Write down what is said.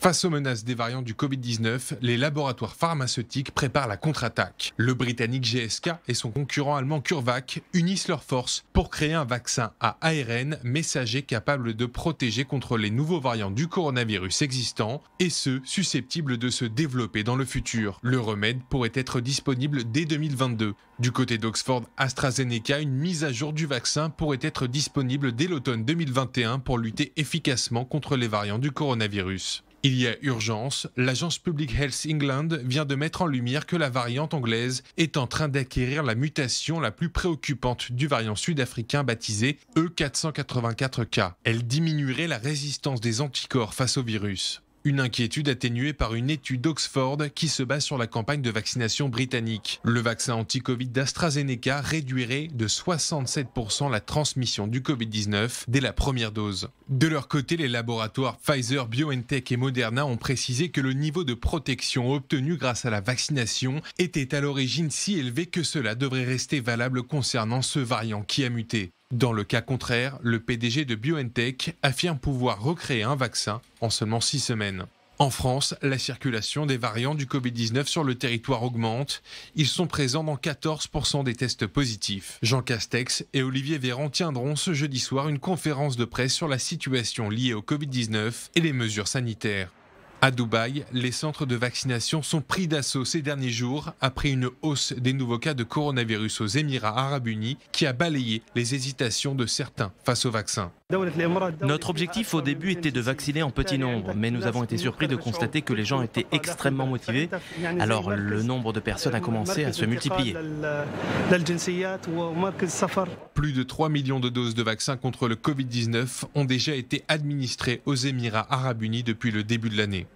Face aux menaces des variants du Covid-19, les laboratoires pharmaceutiques préparent la contre-attaque. Le Britannique GSK et son concurrent allemand CureVac unissent leurs forces pour créer un vaccin à ARN messager capable de protéger contre les nouveaux variants du coronavirus existants et ceux susceptibles de se développer dans le futur. Le remède pourrait être disponible dès 2022. Du côté d'Oxford AstraZeneca, une mise à jour du vaccin pourrait être disponible dès l'automne 2021 pour lutter efficacement contre les variants du coronavirus. Il y a urgence, l'agence Public Health England vient de mettre en lumière que la variante anglaise est en train d'acquérir la mutation la plus préoccupante du variant sud-africain baptisé E484K. Elle diminuerait la résistance des anticorps face au virus. Une inquiétude atténuée par une étude d'Oxford qui se base sur la campagne de vaccination britannique. Le vaccin anti-Covid d'AstraZeneca réduirait de 67% la transmission du Covid-19 dès la première dose. De leur côté, les laboratoires Pfizer, BioNTech et Moderna ont précisé que le niveau de protection obtenu grâce à la vaccination était à l'origine si élevé que cela devrait rester valable concernant ce variant qui a muté. Dans le cas contraire, le PDG de BioNTech affirme pouvoir recréer un vaccin en seulement six semaines. En France, la circulation des variants du Covid-19 sur le territoire augmente. Ils sont présents dans 14% des tests positifs. Jean Castex et Olivier Véran tiendront ce jeudi soir une conférence de presse sur la situation liée au Covid-19 et les mesures sanitaires. À Dubaï, les centres de vaccination sont pris d'assaut ces derniers jours après une hausse des nouveaux cas de coronavirus aux Émirats arabes unis qui a balayé les hésitations de certains face au vaccin. Notre objectif au début était de vacciner en petit nombre, mais nous avons été surpris de constater que les gens étaient extrêmement motivés, alors le nombre de personnes a commencé à se multiplier. Plus de 3 millions de doses de vaccins contre le Covid-19 ont déjà été administrées aux Émirats arabes unis depuis le début de l'année.